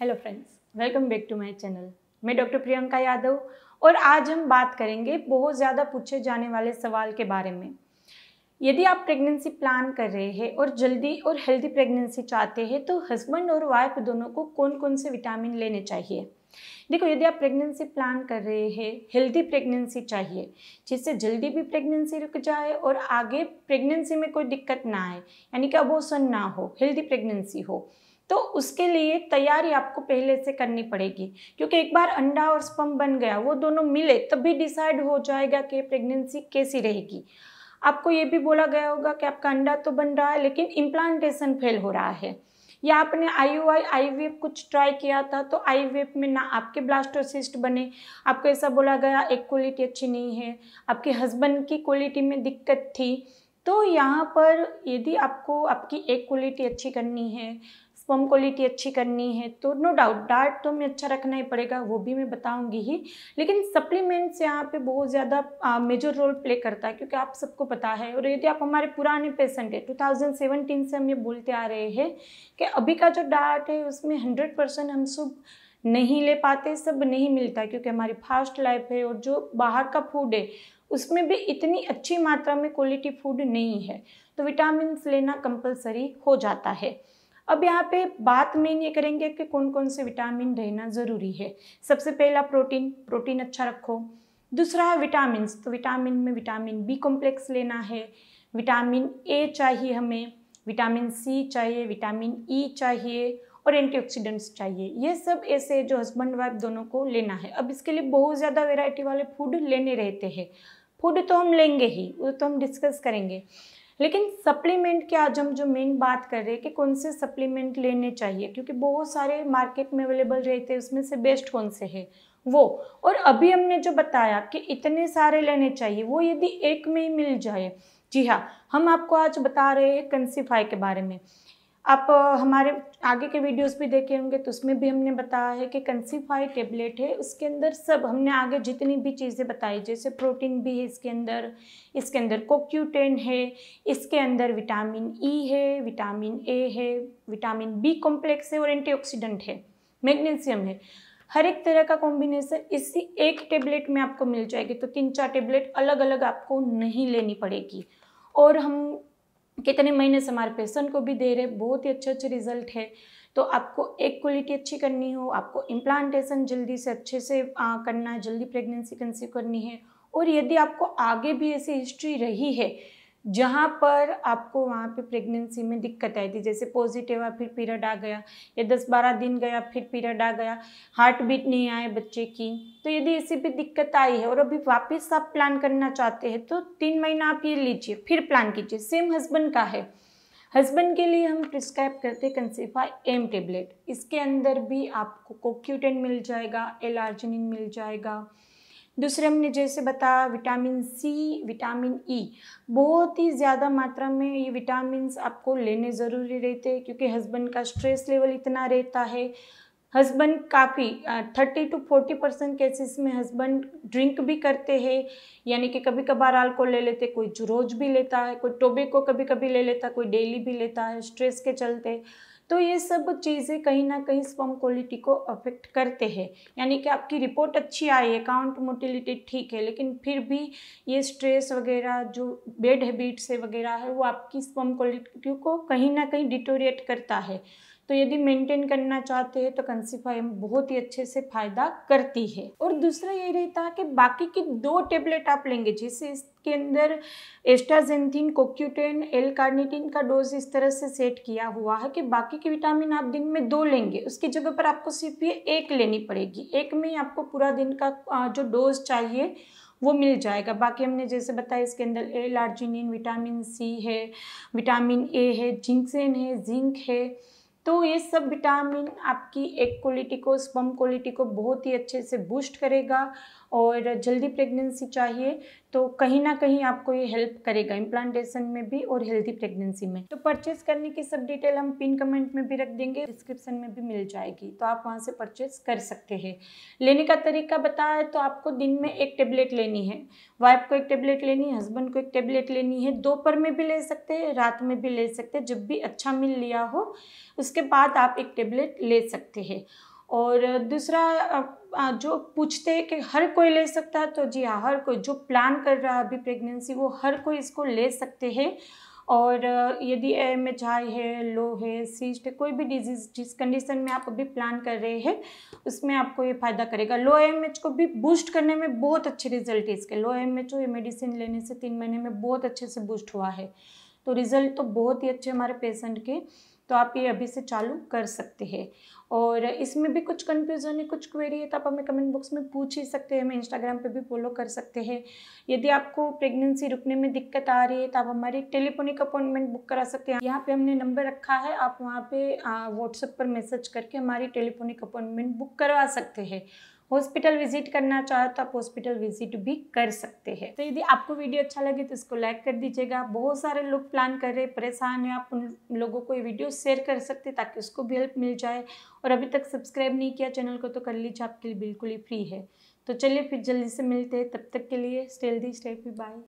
hello friends welcome back to my channel मैं doctor Priyanka Yadav और आज हम बात करेंगे बहुत ज़्यादा पूछे जाने वाले सवाल के बारे में यदि आप प्रेगनेंसी प्लान कर रहे हैं और जल्दी और हेल्दी प्रेगनेंसी चाहते हैं तो हस्बैंड और वाइफ दोनों को कौन कौन से विटामिन लेने चाहिए देखो यदि आप प्रेगनेंसी प्लान कर रहे हैं हेल्दी प्रेगनेंसी चाहिए जिससे जल्दी भी प्रेगनेंसी रुक जाए और आगे प्रेगनेंसी में कोई दिक्कत ना आए यानी कि अबोसन ना हो हेल्दी प्रेगनेंसी हो तो उसके लिए तैयारी आपको पहले से करनी पड़ेगी क्योंकि एक बार अंडा और स्पम बन गया वो दोनों मिले तब भी डिसाइड हो जाएगा कि प्रेगनेंसी कैसी रहेगी आपको ये भी बोला गया होगा कि आपका अंडा तो बन रहा है लेकिन इम्प्लांटेशन फेल हो रहा है या आपने I U I I F कुछ ट्राई किया था तो आई वी एफ में ना आपके ब्लास्टोसिस्ट बने आपको ऐसा बोला गया एक क्वालिटी अच्छी नहीं है आपके हस्बैंड की क्वालिटी में दिक्कत थी तो यहाँ पर यदि आपको आपकी एक क्वालिटी अच्छी करनी है स्पर्म क्वालिटी अच्छी करनी है तो नो डाउट डाइट तो हमें अच्छा रखना ही पड़ेगा वो भी मैं बताऊंगी ही लेकिन सप्लीमेंट्स यहाँ पे बहुत ज़्यादा मेजर रोल प्ले करता है क्योंकि आप सबको पता है और यदि आप हमारे पुराने पेशेंट है 2017 से हम ये बोलते आ रहे हैं कि अभी का जो डाइट है उसमें हंड्रेड परसेंट हम सब नहीं ले पाते सब नहीं मिलता क्योंकि हमारी फास्ट लाइफ है और जो बाहर का फूड है उसमें भी इतनी अच्छी मात्रा में क्वालिटी फूड नहीं है तो विटामिन लेना कंपलसरी हो जाता है अब यहाँ पे बात मेन ये करेंगे कि कौन कौन से विटामिन रहना ज़रूरी है सबसे पहला प्रोटीन प्रोटीन अच्छा रखो दूसरा है विटामिन तो विटामिन में विटामिन बी कॉम्प्लेक्स लेना है विटामिन ए चाहिए हमें विटामिन सी चाहिए विटामिन ई e चाहिए और एंटीऑक्सीडेंट्स चाहिए ये सब ऐसे जो हस्बैंड वाइफ दोनों को लेना है अब इसके लिए बहुत ज़्यादा वेराइटी वाले फूड लेने रहते हैं फूड तो हम लेंगे ही वो तो हम डिस्कस करेंगे लेकिन सप्लीमेंट की आज हम जो मेन बात कर रहे हैं कि कौन से सप्लीमेंट लेने चाहिए क्योंकि बहुत सारे मार्केट में अवेलेबल रहते हैं उसमें से बेस्ट कौन से है वो और अभी हमने जो बताया कि इतने सारे लेने चाहिए वो यदि एक में ही मिल जाए जी हाँ हम आपको आज बता रहे हैं कंसीफाई के बारे में आप हमारे आगे के वीडियोस भी देखे होंगे तो उसमें भी हमने बताया है कि कंसीफाई टेबलेट है उसके अंदर सब हमने आगे जितनी भी चीज़ें बताई जैसे प्रोटीन भी है इसके अंदर इसके अंदर कोक्यूटेन है इसके अंदर विटामिन ई e है विटामिन ए है विटामिन बी कॉम्प्लेक्स है और एंटी है मैग्नीशियम है हर एक तरह का कॉम्बिनेशन इसी एक टेबलेट में आपको मिल जाएगी तो तीन चार टेबलेट अलग अलग आपको नहीं लेनी पड़ेगी और हम कितने महीने से हमारे पेशेंट को भी दे रहे बहुत ही अच्छे अच्छे रिजल्ट है तो आपको एक क्वालिटी अच्छी करनी हो आपको इम्प्लांटेशन जल्दी से अच्छे से आ, करना है जल्दी प्रेगनेंसी कंसीव करनी है और यदि आपको आगे भी ऐसी हिस्ट्री रही है जहाँ पर आपको वहाँ पे प्रेगनेंसी में दिक्कत आई थी जैसे पॉजिटिव आया फिर पीरियड आ गया या दस बारह दिन गया फिर पीरियड आ गया हार्ट बीट नहीं आए बच्चे की तो यदि ऐसी भी दिक्कत आई है और अभी वापस आप प्लान करना चाहते हैं तो तीन महीना आप ये लीजिए फिर प्लान कीजिए सेम हस्बैंड का है हस्बैंड के लिए हम प्रिस्क्राइब करते कंसीफा एम टेबलेट इसके अंदर भी आपको कोक्यूटेन मिल जाएगा एलार्जिन मिल जाएगा दूसरे हमने जैसे बताया विटामिन सी विटामिन ई बहुत ही ज़्यादा मात्रा में ये विटामिन आपको लेने ज़रूरी रहते हैं क्योंकि हस्बैंड का स्ट्रेस लेवल इतना रहता है हस्बैंड काफ़ी thirty two forty percent cases में हस्बैंड ड्रिंक भी करते हैं यानी कि कभी कभार अल्कोहल ले लेते कोई रोज भी लेता है कोई टोबे को कभी कभी ले लेता कोई डेली भी लेता है स्ट्रेस के चलते तो ये सब चीज़ें कहीं ना कहीं स्पम क्वालिटी को अफेक्ट करते हैं यानी कि आपकी रिपोर्ट अच्छी आई है काउंट मोटिलिटी ठीक है लेकिन फिर भी ये स्ट्रेस वगैरह जो बेड हैबिट्स है वगैरह है वो आपकी स्पम क्वालिटी को कहीं ना कहीं डिटोरिएट करता है तो यदि मेंटेन करना चाहते हैं तो कंसीफाइम बहुत ही अच्छे से फायदा करती है और दूसरा ये रहता है कि बाकी की दो टेबलेट आप लेंगे जैसे इसके अंदर एस्टाजेंथिन कोक्यूटेन एल कार्निटिन का डोज इस तरह से सेट किया हुआ है कि बाकी के विटामिन आप दिन में दो लेंगे उसकी जगह पर आपको सिर्फ ये एक लेनी पड़ेगी एक में आपको पूरा दिन का जो डोज चाहिए वो मिल जाएगा बाकी हमने जैसे बताया इसके अंदर एल लार्जिनिन विटामिन सी है विटामिन ए है जिंक्सेन है जिंक है तो ये सब विटामिन आपकी एक क्वालिटी को स्पम क्वालिटी को बहुत ही अच्छे से बूस्ट करेगा और जल्दी प्रेगनेंसी चाहिए तो कहीं ना कहीं आपको ये हेल्प करेगा इम्प्लांटेशन में भी और हेल्दी प्रेगनेंसी में तो परचेज करने की सब डिटेल हम पिन कमेंट में भी रख देंगे डिस्क्रिप्शन में भी मिल जाएगी तो आप वहाँ से परचेज कर सकते हैं लेने का तरीका बताया तो आपको दिन में एक टेबलेट लेनी है वाइफ को एक टेबलेट लेनी है हस्बैंड को एक टेबलेट लेनी है दोपहर में भी ले सकते हैं रात में भी ले सकते हैं जब भी अच्छा मिल लिया हो उसके बाद आप एक टेबलेट ले सकते हैं और दूसरा जो पूछते हैं कि हर कोई ले सकता है तो जी हाँ हर कोई जो प्लान कर रहा है अभी प्रेगनेंसी वो हर कोई इसको ले सकते हैं और यदि एम एच हाई है लो है सीस्ट है कोई भी डिजीज जिस कंडीशन में आप अभी प्लान कर रहे हैं उसमें आपको ये फ़ायदा करेगा लो एम एच को भी बूस्ट करने में बहुत अच्छे रिजल्ट है इसके लो एम एच ये मेडिसिन लेने से तीन महीने में बहुत अच्छे से बूस्ट हुआ है तो रिज़ल्ट तो बहुत ही अच्छे हमारे पेशेंट के तो आप ये अभी से चालू कर सकते हैं और इसमें भी कुछ कन्फ्यूज़न है कुछ क्वेरी है तो आप हमें कमेंट बॉक्स में पूछ ही सकते हैं हमें इंस्टाग्राम पे भी फॉलो कर सकते हैं यदि आपको प्रेगनेंसी रुकने में दिक्कत आ रही है तो आप हमारी टेलीफोनिक अपॉइंटमेंट बुक करा सकते हैं यहाँ पे हमने नंबर रखा है आप वहाँ पर व्हाट्सएप पर मैसेज करके हमारी टेलीफोनिक अपॉइंटमेंट बुक करवा सकते हैं हॉस्पिटल विजिट करना चाहो तो आप हॉस्पिटल विजिट भी कर सकते हैं तो यदि आपको वीडियो अच्छा लगे तो इसको लाइक कर दीजिएगा बहुत सारे लोग प्लान कर रहे परेशान है आप उन लोगों को ये वीडियो शेयर कर सकते ताकि उसको भी हेल्प मिल जाए और अभी तक सब्सक्राइब नहीं किया चैनल को तो कर लीजिए आपके लिए बिल्कुल ही फ्री है तो चलिए फिर जल्दी से मिलते हैं तब तक के लिए स्टेल दी स्टे बाय